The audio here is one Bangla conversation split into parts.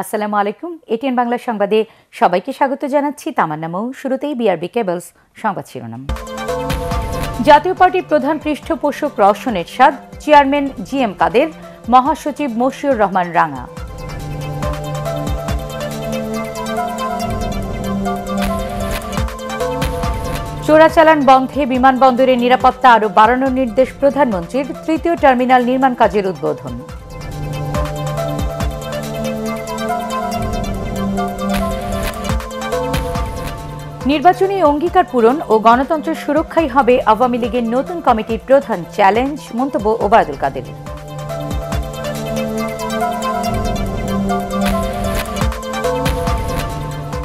আসসালামু আলাইকুম এটিএন বাংলা সংবাদে সবাইকে স্বাগত জানাচ্ছি নামও শুরুতেই বিআরবি কেবলস সংবাদ শিরোনাম জাতীয় পার্টির প্রধান পৃষ্ঠপোষক Rowshan Ershad chairman G M Quader মহাসচিব মশিউর রহমান রাঙা চোরাচালান বন্ধে বিমানবন্দরের নিরাপত্তা আরও বাড়ানোর নির্দেশ প্রধানমন্ত্রীর তৃতীয় টার্মিনাল নির্মাণ কাজের উদ্বোধন নির্বাচনী অঙ্গীকার পূরণ ও গণতন্ত্র সুরক্ষাই হবে আওয়ামী লীগের নতুন কমিটির প্রধান চ্যালেঞ্জ মন্তব্য ওবায়দুল কাদের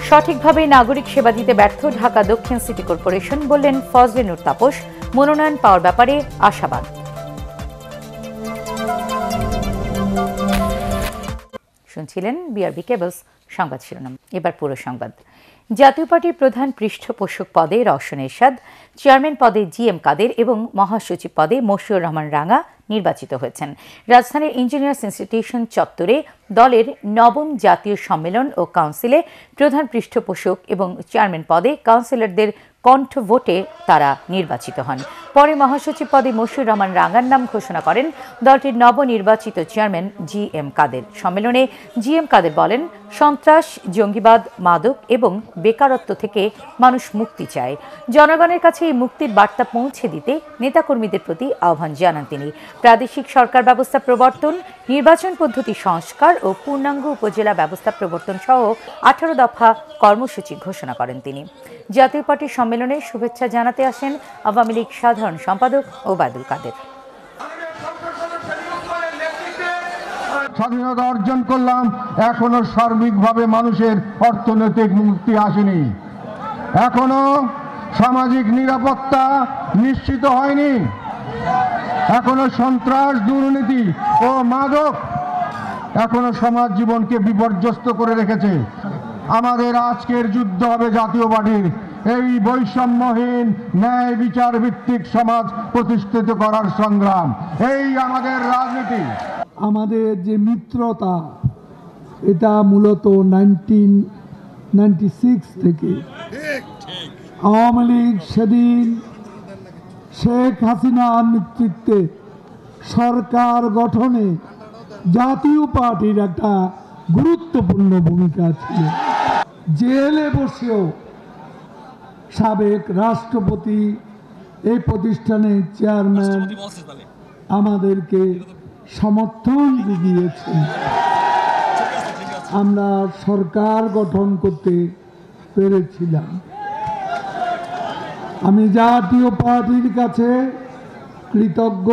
সঠিকভাবে নাগরিক সেবা দিতে ব্যর্থ ঢাকা দক্ষিণ সিটি কর্পোরেশন বললেন নুর তাপস মনোনয়ন পাওয়ার ব্যাপারে আশাবাদ শুনছিলেন বিআরবি কেবলস সংবাদ শিরোনাম এবার পুরো সংবাদ জাতীয় পার্টির প্রধান পৃষ্ঠপোষক পদে রওশন এরশাদ চেয়ারম্যান পদে জি এম কাদের এবং মহাসচিব পদে মশিউর রহমান রাঙা নির্বাচিত হয়েছেন রাজধানীর ইঞ্জিনিয়ার্স ইনস্টিটিউশন চত্বরে দলের নবম জাতীয় সম্মেলন ও কাউন্সিলে প্রধান পৃষ্ঠপোষক এবং চেয়ারম্যান পদে কাউন্সিলরদের কণ্ঠ ভোটে তারা নির্বাচিত হন পরে মহাসচিব পদে মশুর রহমান রাঙ্গার নাম ঘোষণা করেন দলটির নবনির্বাচিত চেয়ারম্যান জি এম কাদের সম্মেলনে জি এম কাদের বলেন সন্ত্রাস জঙ্গিবাদ মাদক এবং বেকারত্ব থেকে মানুষ মুক্তি চায় জনগণের কাছে এই মুক্তির বার্তা পৌঁছে দিতে নেতাকর্মীদের প্রতি আহ্বান জানান তিনি প্রাদেশিক সরকার ব্যবস্থা প্রবর্তন নির্বাচন পদ্ধতি সংস্কার ও পূর্ণাঙ্গ উপজেলা ব্যবস্থা প্রবর্তন সহ আঠারো দফা কর্মসূচি ঘোষণা করেন তিনি জাতীয় পার্টির সম্মেলনে শুভেচ্ছা জানাতে আসেন আওয়ামী লীগ সাধারণ সম্পাদক ওবায়দুল কাদের স্বাধীনতা অর্জন করলাম এখনো সার্বিকভাবে মানুষের অর্থনৈতিক মুক্তি আসেনি এখনো সামাজিক নিরাপত্তা নিশ্চিত হয়নি এখনো সন্ত্রাস দুর্নীতি ও মাদক এখনো সমাজ জীবনকে বিপর্যস্ত করে রেখেছে আমাদের আজকের যুদ্ধ হবে জাতীয় পার্টির এই বৈষম্যহীন ন্যায় বিচার ভিত্তিক সমাজ প্রতিষ্ঠিত করার সংগ্রাম এই আমাদের রাজনীতি আমাদের যে মিত্রতা এটা মূলত নাইনটিন নাইনটি সিক্স থেকে আওয়ামী লীগ সেদিন শেখ হাসিনার নেতৃত্বে সরকার গঠনে জাতীয় পার্টির একটা গুরুত্বপূর্ণ ভূমিকা ছিল জেলে বসেও সাবেক রাষ্ট্রপতি এই প্রতিষ্ঠানের চেয়ারম্যান আমাদেরকে সমর্থন দিয়েছেন আমরা সরকার গঠন করতে পেরেছিলাম আমি জাতীয় পার্টির কাছে কৃতজ্ঞ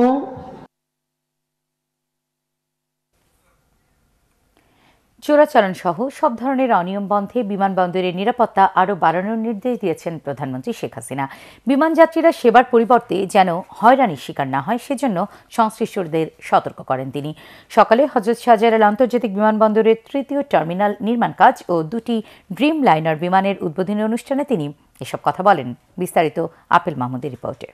চোরাচরণ সহ সব ধরনের অনিয়ম বন্ধে বিমানবন্দরের নিরাপত্তা আরও বাড়ানোর নির্দেশ দিয়েছেন প্রধানমন্ত্রী শেখ হাসিনা বিমানযাত্রীরা সেবার পরিবর্তে যেন হয়রানির শিকার না হয় সেজন্য সংশ্লিষ্টদের সতর্ক করেন তিনি সকালে হজরত শাহজালাল আন্তর্জাতিক বিমানবন্দরের তৃতীয় টার্মিনাল নির্মাণ কাজ ও দুটি ড্রিম লাইনার বিমানের উদ্বোধনী অনুষ্ঠানে তিনি এসব কথা বলেন বিস্তারিত আপেল মাহমুদের রিপোর্টে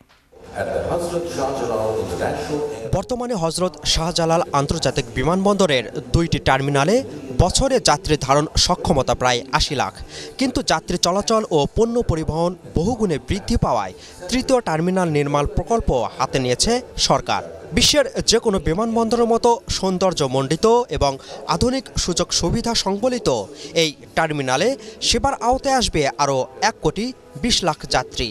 বর্তমানে হজরত শাহজালাল আন্তর্জাতিক বিমানবন্দরের দুইটি টার্মিনালে বছরে যাত্রী ধারণ সক্ষমতা প্রায় আশি লাখ কিন্তু যাত্রী চলাচল ও পণ্য পরিবহন বহুগুণে বৃদ্ধি পাওয়ায় তৃতীয় টার্মিনাল নির্মাণ প্রকল্প হাতে নিয়েছে সরকার বিশ্বের যে কোনো বিমানবন্দরের মতো সৌন্দর্যমণ্ডিত এবং আধুনিক সুযোগ সুবিধা সংবলিত এই টার্মিনালে সেবার আওতায় আসবে আরও এক কোটি বিশ লাখ যাত্রী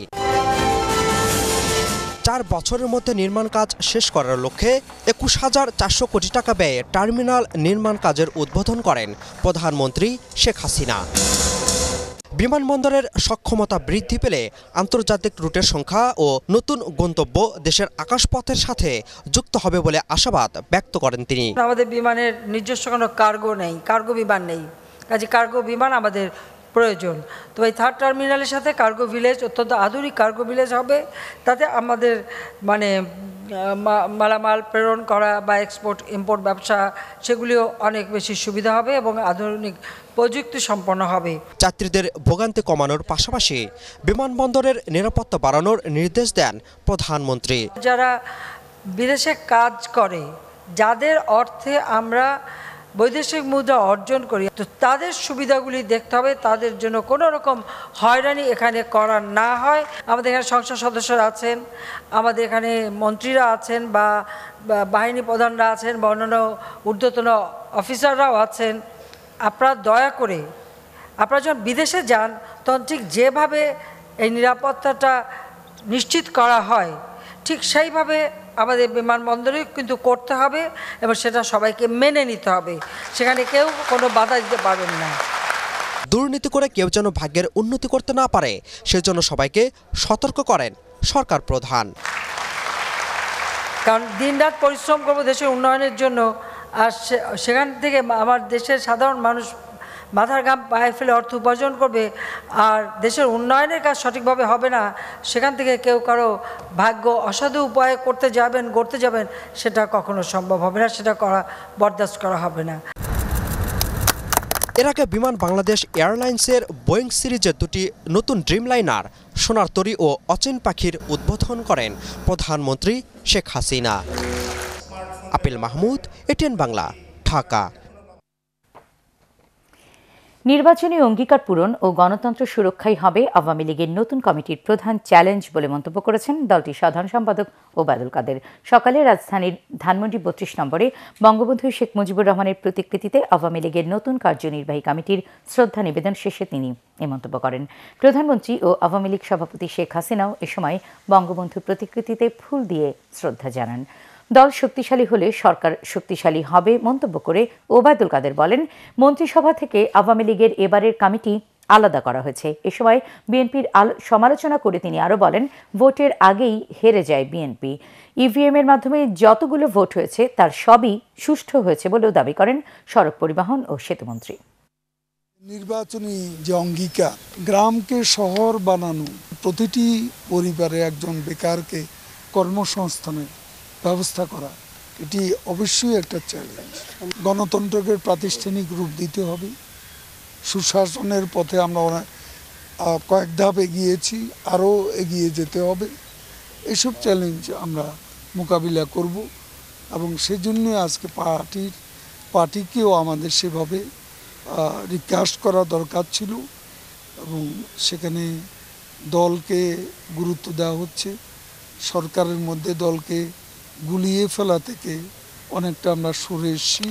চার বছরের মধ্যে নির্মাণ কাজ শেষ করার লক্ষ্যে একুশ হাজার চারশো কোটি টাকা ব্যয়ে টার্মিনাল নির্মাণ কাজের উদ্বোধন করেন প্রধানমন্ত্রী শেখ হাসিনা বিমানবন্দরের সক্ষমতা বৃদ্ধি পেলে আন্তর্জাতিক রুটের সংখ্যা ও নতুন গন্তব্য দেশের আকাশপথের সাথে যুক্ত হবে বলে আশাবাদ ব্যক্ত করেন তিনি আমাদের বিমানের নিজস্ব কোনো কার্গো নেই কার্গো বিমান নেই কাজে কার্গো বিমান আমাদের প্রয়োজন তো এই থার্ড টার্মিনালের সাথে কার্গো ভিলেজ অত্যন্ত আধুনিক কার্গো ভিলেজ হবে তাতে আমাদের মানে মালামাল প্রেরণ করা বা এক্সপোর্ট ইম্পোর্ট ব্যবসা সেগুলিও অনেক বেশি সুবিধা হবে এবং আধুনিক প্রযুক্তি সম্পন্ন হবে যাত্রীদের ভোগান্তি কমানোর পাশাপাশি বিমানবন্দরের নিরাপত্তা বাড়ানোর নির্দেশ দেন প্রধানমন্ত্রী যারা বিদেশে কাজ করে যাদের অর্থে আমরা বৈদেশিক মুদ্রা অর্জন করি তো তাদের সুবিধাগুলি দেখতে হবে তাদের জন্য কোনো রকম হয়রানি এখানে করার না হয় আমাদের এখানে সংসদ সদস্যরা আছেন আমাদের এখানে মন্ত্রীরা আছেন বা বাহিনী প্রধানরা আছেন বা অন্যান্য ঊর্ধ্বতন অফিসাররাও আছেন আপনারা দয়া করে আপনারা যখন বিদেশে যান তখন ঠিক যেভাবে এই নিরাপত্তাটা নিশ্চিত করা হয় ঠিক সেইভাবে আমাদের বিমানবন্দরে কিন্তু করতে হবে এবং সেটা সবাইকে মেনে নিতে হবে সেখানে কেউ কোনো বাধা দিতে পারবেন না দুর্নীতি করে কেউ যেন ভাগ্যের উন্নতি করতে না পারে সেজন্য সবাইকে সতর্ক করেন সরকার প্রধান কারণ দিনরাত পরিশ্রম করবো দেশের উন্নয়নের জন্য আর সেখান থেকে আমার দেশের সাধারণ মানুষ মাথার গাম পায়ে ফেলে অর্থ উপার্জন করবে আর দেশের উন্নয়নের কাজ সঠিকভাবে হবে না সেখান থেকে কেউ কারো ভাগ্য অসাধু উপায়ে করতে যাবেন গড়তে যাবেন সেটা কখনো সম্ভব হবে না সেটা করা বরদাস্ত করা হবে না এর আগে বিমান বাংলাদেশ এয়ারলাইন্সের বোয়িং সিরিজের দুটি নতুন ড্রিমলাইনার সোনার তরী ও অচেন পাখির উদ্বোধন করেন প্রধানমন্ত্রী শেখ হাসিনা আপিল মাহমুদ এটিএন বাংলা ঢাকা নির্বাচনী অঙ্গীকার পূরণ ও গণতন্ত্র সুরক্ষাই হবে আওয়ামী লীগের নতুন কমিটির প্রধান চ্যালেঞ্জ বলে মন্তব্য করেছেন দলটির সাধারণ সম্পাদক ওবায়দুল কাদের সকালে রাজধানীর ধানমন্ডি বত্রিশ নম্বরে বঙ্গবন্ধু শেখ মুজিবুর রহমানের প্রতিকৃতিতে আওয়ামী লীগের নতুন কার্যনির্বাহী কমিটির শ্রদ্ধা নিবেদন শেষে তিনি এ মন্তব্য করেন প্রধানমন্ত্রী ও আওয়ামী লীগ সভাপতি শেখ হাসিনাও এ সময় বঙ্গবন্ধু প্রতিকৃতিতে ফুল দিয়ে শ্রদ্ধা জানান দল শক্তিশালী হলে সরকার শক্তিশালী হবে মন্তব্য করে ওবায়দুল কাদের বলেন মন্ত্রিসভা থেকে আওয়ামী লীগের এবারের কমিটি আলাদা করা হয়েছে এ সময় বিএনপির সমালোচনা করে তিনি আরও বলেন ভোটের আগেই হেরে যায় বিএনপি ইভিএম e এর মাধ্যমে যতগুলো ভোট হয়েছে তার সবই সুষ্ঠু হয়েছে বলেও দাবি করেন সড়ক পরিবহন ও সেতুমন্ত্রী নির্বাচনী যে অঙ্গীকার গ্রামকে শহর বানানো প্রতিটি পরিবারে একজন বেকারকে কর্মসংস্থানের ব্যবস্থা করা এটি অবশ্যই একটা চ্যালেঞ্জ গণতন্ত্রকে প্রাতিষ্ঠানিক রূপ দিতে হবে সুশাসনের পথে আমরা কয়েক ধাপ এগিয়েছি আরও এগিয়ে যেতে হবে এসব চ্যালেঞ্জ আমরা মোকাবিলা করব এবং সেজন্য আজকে পার্টির পার্টিকেও আমাদের সেভাবে রিকাস্ট করা দরকার ছিল এবং সেখানে দলকে গুরুত্ব দেওয়া হচ্ছে সরকারের মধ্যে দলকে গুলিয়ে ফেলা থেকে অনেকটা আমরা সরে এসছি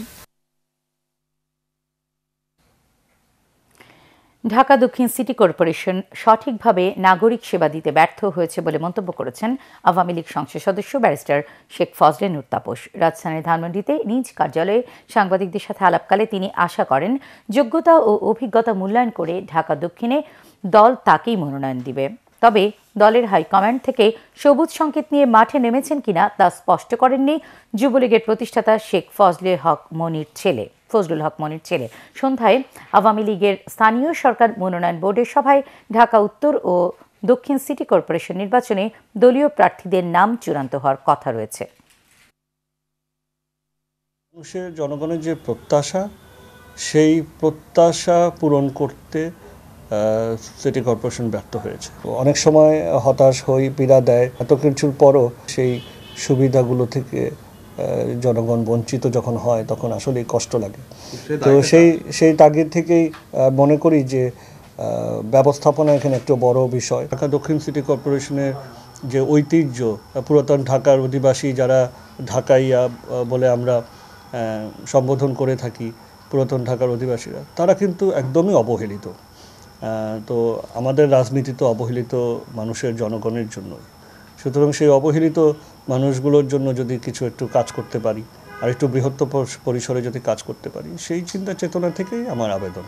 ঢাকা দক্ষিণ সিটি কর্পোরেশন সঠিকভাবে নাগরিক সেবা দিতে ব্যর্থ হয়েছে বলে মন্তব্য করেছেন আওয়ামী লীগ সংসদ সদস্য ব্যারিস্টার শেখ ফজলে নুর তাপস রাজধানীর ধানমন্ডিতে নিজ কার্যালয়ে সাংবাদিকদের সাথে আলাপকালে তিনি আশা করেন যোগ্যতা ও অভিজ্ঞতা মূল্যায়ন করে ঢাকা দক্ষিণে দল তাকেই মনোনয়ন দিবে তবে দলের হাইকমান্ড থেকে সবুজ সংকেত নিয়ে মাঠে নেমেছেন কিনা তা স্পষ্ট করেননি যুবলীগের প্রতিষ্ঠাতা শেখ ফজলে হক মনির ছেলে ফজলুল হক মনির ছেলে সন্ধ্যায় আওয়ামী লীগের স্থানীয় সরকার মনোনয়ন বোর্ডের সভায় ঢাকা উত্তর ও দক্ষিণ সিটি কর্পোরেশন নির্বাচনে দলীয় প্রার্থীদের নাম চূড়ান্ত হওয়ার কথা রয়েছে মানুষের জনগণের যে প্রত্যাশা সেই প্রত্যাশা পূরণ করতে সিটি কর্পোরেশন ব্যর্থ হয়েছে অনেক সময় হতাশ হই পীড়া দেয় এত কিছুর পরও সেই সুবিধাগুলো থেকে জনগণ বঞ্চিত যখন হয় তখন আসলেই কষ্ট লাগে তো সেই সেই তাগিদ থেকেই মনে করি যে ব্যবস্থাপনা এখানে একটা বড় বিষয় ঢাকা দক্ষিণ সিটি কর্পোরেশনের যে ঐতিহ্য পুরাতন ঢাকার অধিবাসী যারা ঢাকাইয়া বলে আমরা সম্বোধন করে থাকি পুরাতন ঢাকার অধিবাসীরা তারা কিন্তু একদমই অবহেলিত তো আমাদের রাজনীতি তো অবহেলিত মানুষের জনগণের জন্য সুতরাং সেই অবহেলিত মানুষগুলোর জন্য যদি কিছু একটু কাজ করতে পারি আর একটু বৃহত্তর পরিসরে যদি কাজ করতে পারি সেই চিন্তা চেতনা থেকেই আমার আবেদন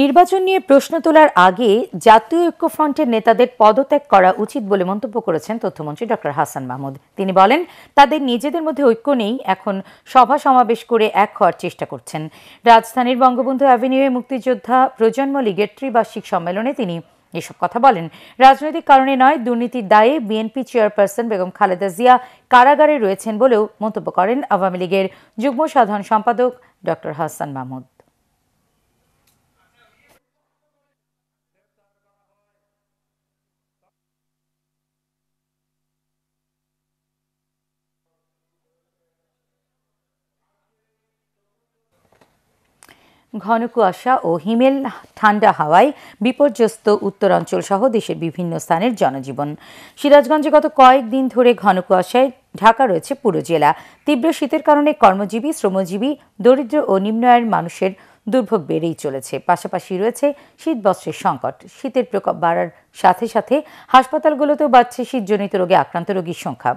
নির্বাচন নিয়ে প্রশ্ন তোলার আগে জাতীয় ঐক্যফ্রন্টের নেতাদের পদত্যাগ করা উচিত বলে মন্তব্য করেছেন তথ্যমন্ত্রী ডক্টর হাসান মাহমুদ তিনি বলেন তাদের নিজেদের মধ্যে ঐক্য নেই এখন সভা সমাবেশ করে এক হওয়ার চেষ্টা করছেন রাজধানীর বঙ্গবন্ধু অ্যাভিনিউয়ে মুক্তিযোদ্ধা প্রজন্ম লীগের ত্রিবার্ষিক সম্মেলনে তিনি এসব কথা বলেন রাজনৈতিক কারণে নয় দুর্নীতির দায়ে বিএনপি চেয়ারপারসন বেগম খালেদা জিয়া কারাগারে রয়েছেন বলেও মন্তব্য করেন আওয়ামী লীগের যুগ্ম সাধারণ সম্পাদক ডক্টর হাসান মাহমুদ ঘন কুয়াশা ও হিমেল ঠান্ডা হাওয়ায় বিপর্যস্ত উত্তরাঞ্চল সহ দেশের বিভিন্ন স্থানের জনজীবন সিরাজগঞ্জে গত কয়েকদিন ধরে ঘন কুয়াশায় ঢাকা রয়েছে পুরো জেলা তীব্র শীতের কারণে কর্মজীবী শ্রমজীবী দরিদ্র ও নিম্ন আয়ের মানুষের দুর্ভোগ বেড়েই চলেছে পাশাপাশি রয়েছে শীতবস্ত্রের সংকট শীতের প্রকোপ বাড়ার সাথে সাথে হাসপাতালগুলোতেও বাড়ছে শীতজনিত রোগে আক্রান্ত রোগীর সংখ্যা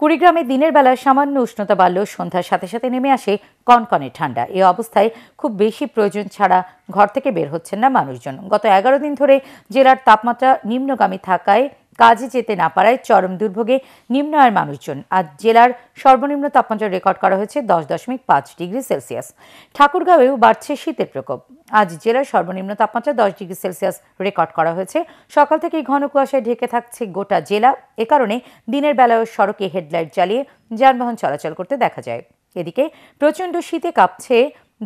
কুড়িগ্রামে দিনের বেলা সামান্য উষ্ণতা বাড়লেও সন্ধ্যার সাথে সাথে নেমে আসে কনকনে ঠান্ডা এ অবস্থায় খুব বেশি প্রয়োজন ছাড়া ঘর থেকে বের হচ্ছেন না মানুষজন গত এগারো দিন ধরে জেলার তাপমাত্রা নিম্নগামী থাকায় কাজে যেতে না পারায় চরম দুর্ভোগে নিম্ন আয়ের মানুষজন আজ জেলার সর্বনিম্ন তাপমাত্রা রেকর্ড করা হয়েছে দশ দশমিক পাঁচ ডিগ্রি সেলসিয়াস ঠাকুরগাঁওয়েও বাড়ছে শীতের প্রকোপ আজ জেলার সর্বনিম্ন তাপমাত্রা দশ ডিগ্রি সেলসিয়াস রেকর্ড করা হয়েছে সকাল থেকেই ঘন কুয়াশায় ঢেকে থাকছে গোটা জেলা এ কারণে দিনের বেলায়ও সড়কে হেডলাইট জ্বালিয়ে যানবাহন চলাচল করতে দেখা যায় এদিকে প্রচণ্ড শীতে কাঁপছে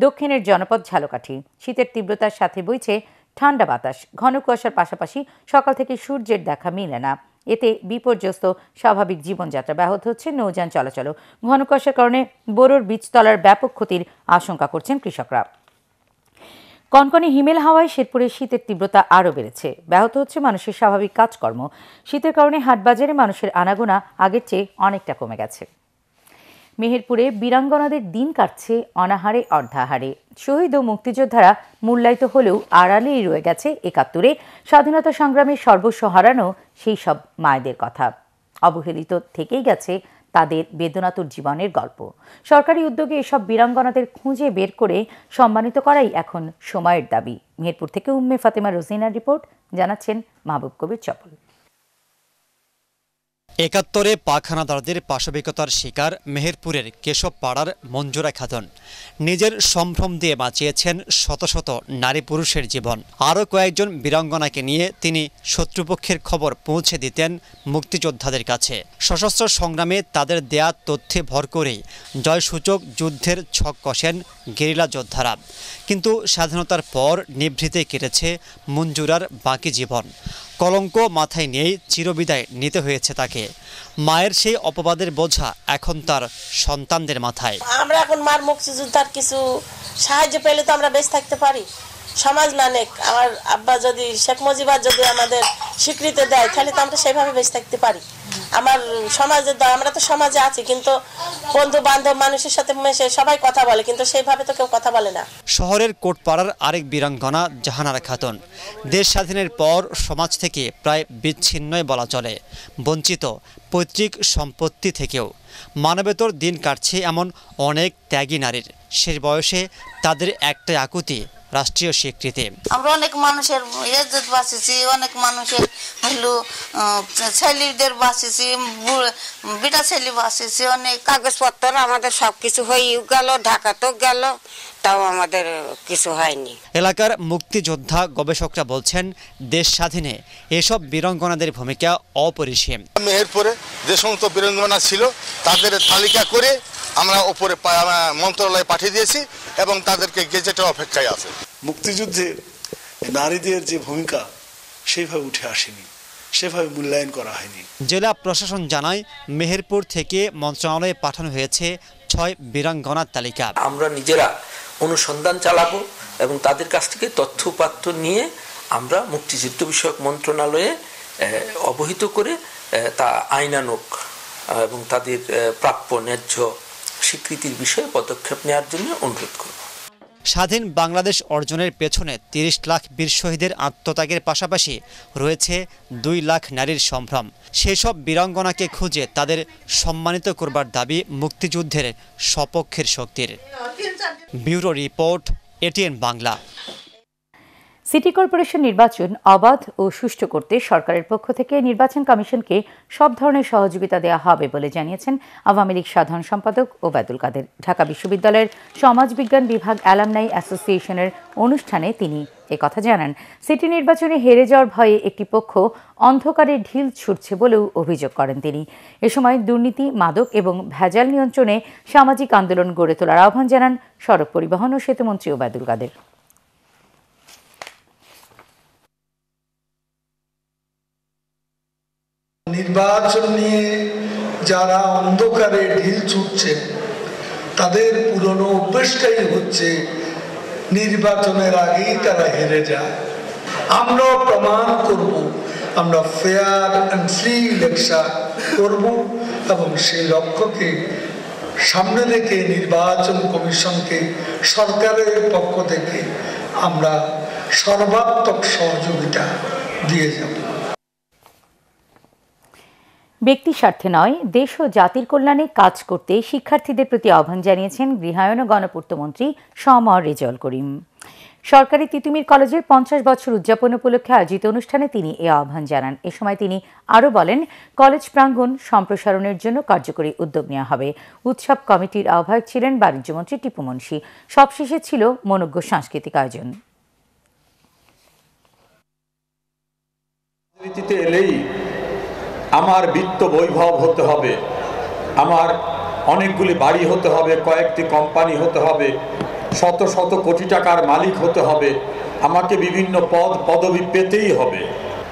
দক্ষিণের জনপদ ঝালকাঠি শীতের তীব্রতার সাথে বইছে ঠান্ডা বাতাস ঘন কুয়াশার পাশাপাশি সকাল থেকে সূর্যের দেখা মিলে না এতে বিপর্যস্ত স্বাভাবিক জীবনযাত্রা ব্যাহত হচ্ছে নৌযান চলাচলও ঘন কুয়াশার কারণে বোরোর বীজতলার ব্যাপক ক্ষতির আশঙ্কা করছেন কৃষকরা কনকনে হিমেল হাওয়ায় শেরপুরে শীতের তীব্রতা আরও বেড়েছে ব্যাহত হচ্ছে মানুষের স্বাভাবিক কাজকর্ম শীতের কারণে হাটবাজারে মানুষের আনাগোনা আগের চেয়ে অনেকটা কমে গেছে মেহেরপুরে বীরাঙ্গনাদের দিন কাটছে অনাহারে অর্ধাহারে শহীদ ও মুক্তিযোদ্ধারা মূল্যায়িত হলেও আড়ালেই রয়ে গেছে একাত্তরে স্বাধীনতা সংগ্রামে সর্বস্ব হারানো সেই সব মায়েদের কথা অবহেলিত থেকেই গেছে তাদের বেদনাতুর জীবনের গল্প সরকারি উদ্যোগে এসব বীরাঙ্গনাদের খুঁজে বের করে সম্মানিত করাই এখন সময়ের দাবি মেহেরপুর থেকে উম্মে ফাতেমা রোজিনার রিপোর্ট জানাচ্ছেন মাহবুব কবির চপল একাত্তরে পাখানাদারদের পাশবিকতার শিকার মেহেরপুরের কেশব পাড়ার মঞ্জুরা খাতুন নিজের সম্ভ্রম দিয়ে বাঁচিয়েছেন শত শত নারী পুরুষের জীবন আরও কয়েকজন বীরাঙ্গনাকে নিয়ে তিনি শত্রুপক্ষের খবর পৌঁছে দিতেন মুক্তিযোদ্ধাদের কাছে সশস্ত্র সংগ্রামে তাদের দেয়া তথ্যে ভর করেই জয়সূচক যুদ্ধের ছক কষেন গেরিলা যোদ্ধারা কিন্তু স্বাধীনতার পর নিভৃতে কেটেছে মঞ্জুরার বাকি জীবন কলঙ্ক মাথায় নিয়েই চিরবিদায় নিতে হয়েছে তাকে মায়ের সেই অপবাদের বোঝা এখন তার সন্তানদের মাথায় আমরা এখন মার মুক্তিযোদ্ধার কিছু সাহায্য পেলে তো আমরা বেশ থাকতে পারি সমাজ মানেক আমার আব্বা যদি শেখ মুজিবা যদি আমাদের স্বীকৃতি দেয় তাহলে তো আমরা সেভাবে বেঁচে থাকতে পারি আমার সমাজে আমরা তো সমাজে আছি কিন্তু বন্ধু বান্ধব মানুষের সাথে মেশে সবাই কথা বলে কিন্তু সেইভাবে তো কেউ কথা বলে না শহরের কোটপাড়ার আরেক বীরাঙ্গনা জাহানারা খাতুন দেশ স্বাধীনের পর সমাজ থেকে প্রায় বিচ্ছিন্নই বলা চলে বঞ্চিত পৈতৃক সম্পত্তি থেকেও মানবেতর দিন কাটছে এমন অনেক ত্যাগী নারীর শেষ বয়সে তাদের একটাই আকুতি রাষ্ট্রীয় স্বীকৃতি আমরা অনেক মানুষের ইজ্জত বাঁচিয়েছি অনেক মানুষের হলো ছেলেদের বাঁচিয়েছি বিটা ছেলে বাঁচিয়েছি অনেক কাগজপত্র আমাদের সব কিছু হয়ে গেল ঢাকাতেও গেল তাও আমাদের কিছু হয়নি এলাকার মুক্তিযোদ্ধা গবেষকরা বলছেন দেশ স্বাধীনে এসব বীরঙ্গনাদের ভূমিকা অপরিসীম মেহেরপুরে যে সমস্ত বীরঙ্গনা ছিল তাদের তালিকা করে আমরা ওপরে মন্ত্রণালয়ে পাঠিয়ে দিয়েছি এবং তাদেরকে গেজেটে অপেক্ষায় আছে মুক্তিযুদ্ধে নারীদের যে ভূমিকা সেইভাবে উঠে আসেনি সেভাবে মূল্যায়ন করা হয়নি জেলা প্রশাসন জানায় মেহেরপুর থেকে মন্ত্রণালয়ে পাঠানো হয়েছে ছয় বীরাঙ্গনার তালিকা আমরা নিজেরা অনুসন্ধান চালাবো এবং তাদের কাছ থেকে তথ্যপাত্র নিয়ে আমরা মুক্তিযুদ্ধ বিষয়ক মন্ত্রণালয়ে অবহিত করে তা আইনানুক এবং তাদের প্রাপ্য ন্যায্য স্বীকৃতির বিষয়ে পদক্ষেপ নেওয়ার জন্য অনুরোধ করব স্বাধীন বাংলাদেশ অর্জনের পেছনে তিরিশ লাখ বীর শহীদের আত্মত্যাগের পাশাপাশি রয়েছে দুই লাখ নারীর সম্ভ্রম সেসব বীরাঙ্গনাকে খুঁজে তাদের সম্মানিত করবার দাবি মুক্তিযুদ্ধের সপক্ষের শক্তির bureau report ATN Bangla city corporation নির্বাচন অবাধ ও সুষ্ঠু করতে সরকারের পক্ষ থেকে নির্বাচন কমিশনকে সব ধরনের সহযোগিতা দেওয়া হবে বলে জানিয়েছেন আওয়ামী লীগ সাধারণ সম্পাদক ওবায়দুল কাদের ঢাকা বিশ্ববিদ্যালয়ের সমাজবিজ্ঞান বিভাগ অ্যালামনাই অ্যাসোসিয়েশনের অনুষ্ঠানে তিনি কথা জানান সিটি নির্বাচনে হেরে যাওয়ার ভয়ে একটি পক্ষ অন্ধকারে ঢিল ছুটছে বলেও অভিযোগ করেন তিনি এ সময় দুর্নীতি মাদক এবং ভেজাল নিয়ন্ত্রণে সামাজিক আন্দোলন গড়ে তোলার আহ্বান জানান সড়ক পরিবহন ও সেতুমন্ত্রী ওবায়দুল কাদের নির্বাচন নিয়ে যারা অন্ধকারে ঢিল ছুটছে তাদের পুরনো অভ্যেসটাই হচ্ছে নির্বাচনের আগেই তারা হেরে যায় আমরা প্রমাণ করব আমরা ফেয়ার অ্যান্ড ফ্রি ইলেকশন করব এবং সেই লক্ষ্যকে সামনে রেখে নির্বাচন কমিশনকে সরকারের পক্ষ থেকে আমরা সর্বাত্মক সহযোগিতা দিয়ে যাব ব্যক্তি স্বার্থে নয় দেশ ও জাতির কল্যাণে কাজ করতে শিক্ষার্থীদের প্রতি আহ্বান জানিয়েছেন গৃহায়ন ও গণপূর্তমন্ত্রী সমর রেজল করিম সরকারি তিতুমির কলেজের পঞ্চাশ বছর উদযাপন উপলক্ষে আয়োজিত অনুষ্ঠানে তিনি এ আহ্বান জানান এ সময় তিনি আরও বলেন কলেজ প্রাঙ্গণ সম্প্রসারণের জন্য কার্যকরী উদ্যোগ নেওয়া হবে উৎসব কমিটির আহ্বায়ক ছিলেন বাণিজ্যমন্ত্রী টিপু মুন্সি সবশেষে ছিল মনজ্ঞ সাংস্কৃতিক আয়োজন এলেই আমার বৃত্ত বৈভব হতে হবে আমার অনেকগুলি বাড়ি হতে হবে কয়েকটি কোম্পানি হতে হবে শত শত কোটি টাকার মালিক হতে হবে আমাকে বিভিন্ন পদ পদবি পেতেই হবে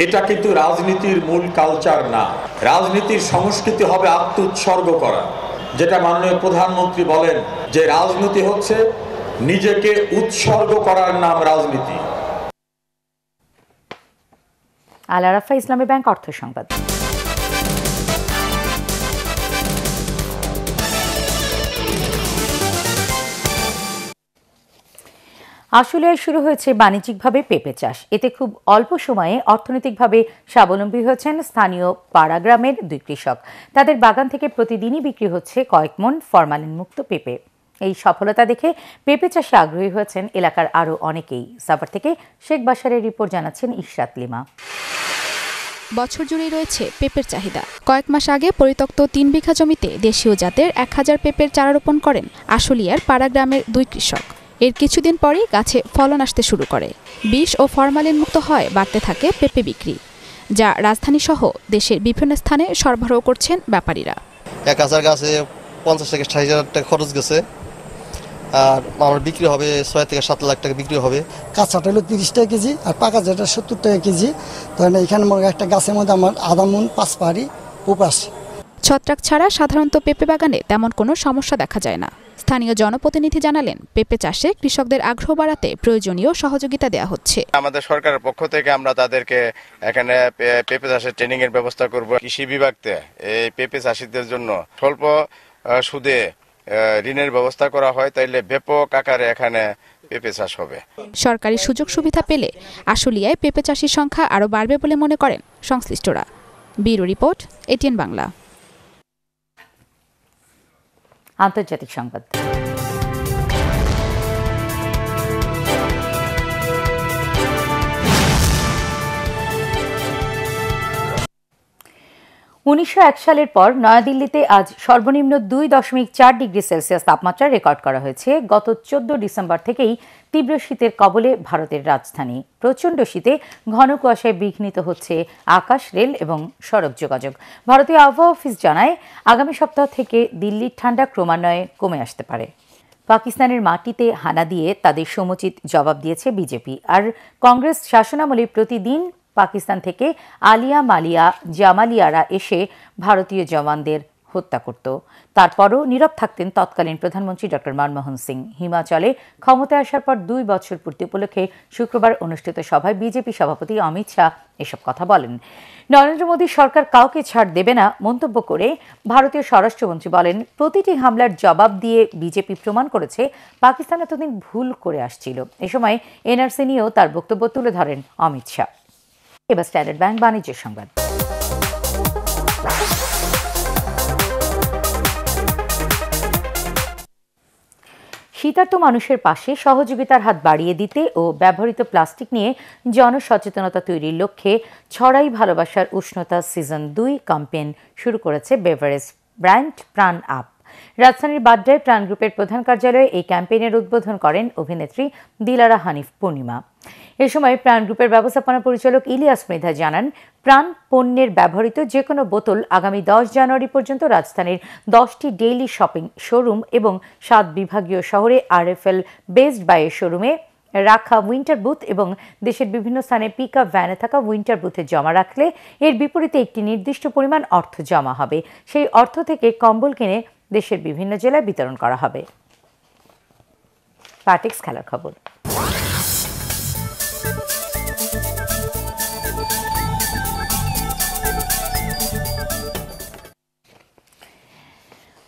এটা কিন্তু রাজনীতির মূল কালচার না রাজনীতির সংস্কৃতি হবে আত্ম উৎসর্গ করা যেটা মাননীয় প্রধানমন্ত্রী বলেন যে রাজনীতি হচ্ছে নিজেকে উৎসর্গ করার নাম রাজনীতি আল আরাফা ইসলামী ব্যাংক অর্থ সংবাদ আশুলিয়ায় শুরু হয়েছে বাণিজ্যিকভাবে পেঁপে চাষ এতে খুব অল্প সময়ে অর্থনৈতিকভাবে স্বাবলম্বী হয়েছেন স্থানীয় পাড়াগ্রামের দুই কৃষক তাদের বাগান থেকে প্রতিদিনই বিক্রি হচ্ছে কয়েক মন ফরমালিনমুক্ত পেঁপে এই সফলতা দেখে পেঁপে চাষে আগ্রহী হয়েছেন এলাকার আরও অনেকেই সাফার থেকে শেখ বাসারের রিপোর্ট জানাচ্ছেন ইশরাত লিমা বছর জুড়েই রয়েছে পেঁপের চাহিদা কয়েক মাস আগে পরিত্যক্ত তিন বিঘা জমিতে দেশীয় জাতের এক হাজার পেঁপের চারা রোপণ করেন আশুলিয়ার পাড়া গ্রামের দুই কৃষক এর কিছুদিন পরেই গাছে ফলন আসতে শুরু করে বিষ ও ফরমালিন মুক্ত হয় বাড়তে থাকে পেঁপে বিক্রি যা রাজধানীসহ দেশের বিভিন্ন স্থানে সরবরাহ করছেন ব্যাপারীরা এক হাজার গাছে পঞ্চাশ থেকে ষাট হাজার টাকা খরচ গেছে আর আমার বিক্রি হবে ছয় থেকে সাত লাখ টাকা বিক্রি হবে কাঁচাটা হলো তিরিশ টাকা কেজি আর পাকা যেটা সত্তর টাকা কেজি ধরেন এখানে একটা গাছের মধ্যে আমার আধা মন পাঁচ পাহাড়ি উপাস ছত্রাক ছাড়া সাধারণত পেঁপে বাগানে তেমন কোনো সমস্যা দেখা যায় না স্থানীয় জনপ্রতিনিধি জানালেন পেঁপে চাষে কৃষকদের আগ্রহ বাড়াতে প্রয়োজনীয় সহযোগিতা দেওয়া হচ্ছে আমাদের সরকারের পক্ষ থেকে আমরা তাদেরকে এখানে পেঁপে চাষের ট্রেনিং এর ব্যবস্থা করব কৃষি বিভাগতে এই পেঁপে চাষীদের জন্য স্বল্প সুদে ঋণের ব্যবস্থা করা হয় তাইলে ব্যাপক আকারে এখানে পেঁপে চাষ হবে সরকারি সুযোগ সুবিধা পেলে আশুলিয়ায় পেঁপে চাষের সংখ্যা আরও বাড়বে বলে মনে করেন সংশ্লিষ্টরা ব্যুরো রিপোর্ট এটিএন বাংলা আন্তর্জাতিক সংবাদ উনিশশো সালের পর নয়াদিল্লিতে আজ সর্বনিম্ন দুই দশমিক চার ডিগ্রি সেলসিয়াস তাপমাত্রা রেকর্ড করা হয়েছে গত চোদ্দ ডিসেম্বর থেকেই তীব্র শীতের কবলে ভারতের রাজধানী প্রচণ্ড শীতে ঘন কুয়াশায় বিঘ্নিত হচ্ছে আকাশ রেল এবং সড়ক যোগাযোগ ভারতীয় আবহাওয়া অফিস জানায় আগামী সপ্তাহ থেকে দিল্লির ঠান্ডা ক্রমান্বয়ে কমে আসতে পারে পাকিস্তানের মাটিতে হানা দিয়ে তাদের সমুচিত জবাব দিয়েছে বিজেপি আর কংগ্রেস শাসনামলে প্রতিদিন পাকিস্তান থেকে আলিয়া মালিয়া জামালিয়ারা এসে ভারতীয় জওয়ানদের হত্যা করত তারপরও নীরব থাকতেন তৎকালীন প্রধানমন্ত্রী ডক্টর মনমোহন সিং হিমাচলে ক্ষমতায় আসার পর দুই বছর পূর্তি উপলক্ষে শুক্রবার অনুষ্ঠিত সভায় বিজেপি সভাপতি অমিত শাহ এসব কথা বলেন নরেন্দ্র মোদী সরকার কাউকে ছাড় দেবে না মন্তব্য করে ভারতীয় স্বরাষ্ট্রমন্ত্রী বলেন প্রতিটি হামলার জবাব দিয়ে বিজেপি প্রমাণ করেছে পাকিস্তান এতদিন ভুল করে আসছিল এ সময় এনআরসি নিয়েও তার বক্তব্য তুলে ধরেন অমিত শাহ এবার স্ট্যান্ডার্ড ব্যাংক বাণিজ্য সংবাদ শীতার্ত মানুষের পাশে সহযোগিতার হাত বাড়িয়ে দিতে ও ব্যবহৃত প্লাস্টিক নিয়ে জনসচেতনতা তৈরির লক্ষ্যে ছড়াই ভালোবাসার উষ্ণতা সিজন দুই ক্যাম্পেইন শুরু করেছে বেভারেজ ব্র্যান্ড প্রাণ আপ রাজধানীর বাড্ডায় প্রাণ গ্রুপের প্রধান কার্যালয়ে এই ক্যাম্পেইনের উদ্বোধন করেন অভিনেত্রী দিলারা হানিফ পূর্ণিমা এ সময় প্রাণ গ্রুপের ব্যবস্থাপনা পরিচালক ইলিয়াস মৃধা জানান প্রাণ পণ্যের ব্যবহৃত যে কোনো বোতল আগামী দশ জানুয়ারি পর্যন্ত রাজধানীর দশটি ডেইলি শপিং শোরুম এবং সাত বিভাগীয় শহরে আর এফ এল বেস্ট বাইয়ের শোরুমে রাখা উইন্টার বুথ এবং দেশের বিভিন্ন স্থানে পিক আপ ভ্যানে থাকা উইন্টার বুথে জমা রাখলে এর বিপরীতে একটি নির্দিষ্ট পরিমাণ অর্থ জমা হবে সেই অর্থ থেকে কম্বল কিনে দেশের বিভিন্ন জেলায় বিতরণ করা হবে পার্টিক্স খেলার খবর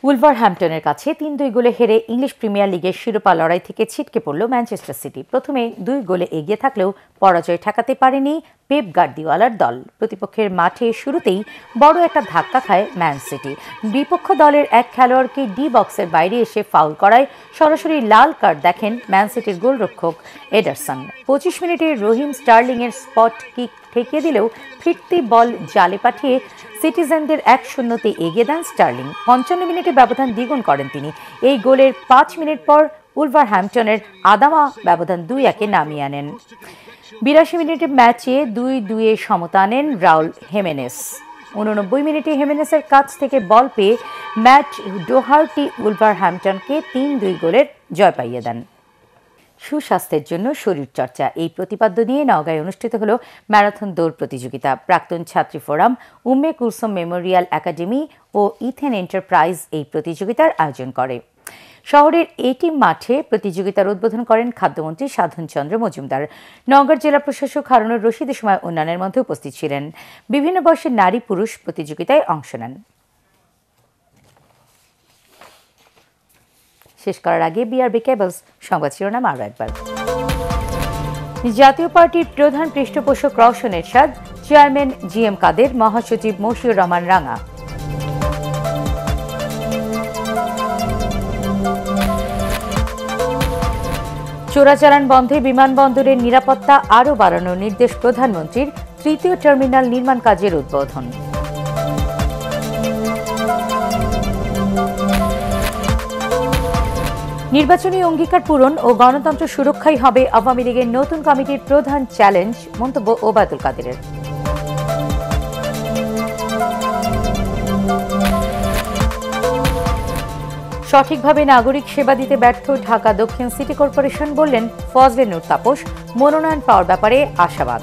উলভারহ্যাম্পটনের কাছে তিন দুই গোলে হেরে ইংলিশ প্রিমিয়ার লিগের শিরোপা লড়াই থেকে ছিটকে পড়ল ম্যানচেস্টার সিটি প্রথমে দুই গোলে এগিয়ে থাকলেও পরাজয় ঠেকাতে পারেনি পেপ গার্দিওয়ালার দল প্রতিপক্ষের মাঠে শুরুতেই বড় একটা ধাক্কা খায় ম্যান সিটি বিপক্ষ দলের এক খেলোয়াড়কে ডি বক্সের বাইরে এসে ফাউল করায় সরাসরি লাল কার্ড দেখেন ম্যান সিটির গোলরক্ষক এডারসন পঁচিশ মিনিটে রহিম স্টার্লিংয়ের স্পট কিক ঠেকিয়ে দিলেও ফিরতি বল জালে পাঠিয়ে সিটিজেনদের এক শূন্যতে এগিয়ে দেন স্টার্লিং পঞ্চান্ন মিনিটে ব্যবধান দ্বিগুণ করেন তিনি এই গোলের পাঁচ মিনিট পর উলভার হ্যাম্পটনের আদামা ব্যবধান দুই একে নামিয়ে আনেন বিরাশি মিনিটে ম্যাচে দুই দুয়ে সমতা আনেন রাউল হেমেনেস উননব্বই মিনিটে হেমেনেসের কাছ থেকে বল পেয়ে ম্যাচ ডোহার্টি উলভার হ্যাম্পটনকে তিন দুই গোলের জয় পাইয়ে দেন সুস্বাস্থ্যের জন্য শরীরচর্চা এই প্রতিপাদ্য নিয়ে নওগাঁয় অনুষ্ঠিত হল ম্যারাথন দৌড় প্রতিযোগিতা প্রাক্তন ছাত্রী forum Umme Kulsum memorial academy ও ইথেন এন্টারপ্রাইজ এই প্রতিযোগিতার আয়োজন করে শহরের এটি মাঠে প্রতিযোগিতার উদ্বোধন করেন খাদ্যমন্ত্রী সাধন চন্দ্র মজুমদার নগর জেলা প্রশাসক হারুনুর রশিদ সময় উন্নয়নের মধ্যে উপস্থিত ছিলেন বিভিন্ন বয়সের নারী পুরুষ প্রতিযোগিতায় অংশ নেন শেষ করার আগে বিআরবি কেবলস সংবাদ শিরোনাম আরও একবার জাতীয় পার্টির প্রধান পৃষ্ঠপোষক Rowshan Ershad chairman G M Quader মহাসচিব মশিউর রহমান রাঙা চোরাচালান বন্ধে বিমানবন্দরের নিরাপত্তা আরও বাড়ানোর নির্দেশ প্রধানমন্ত্রীর তৃতীয় টার্মিনাল নির্মাণ কাজের উদ্বোধন নির্বাচনী অঙ্গীকার পূরণ ও গণতন্ত্র সুরক্ষাই হবে আওয়ামী লীগের নতুন কমিটির প্রধান চ্যালেঞ্জ মন্তব্য ওবায়দুল কাদেরের সঠিকভাবে নাগরিক সেবা দিতে ব্যর্থ ঢাকা দক্ষিণ সিটি কর্পোরেশন বললেন ফজলে নূর তাপস মনোনয়ন পাওয়ার ব্যাপারে আশাবাদ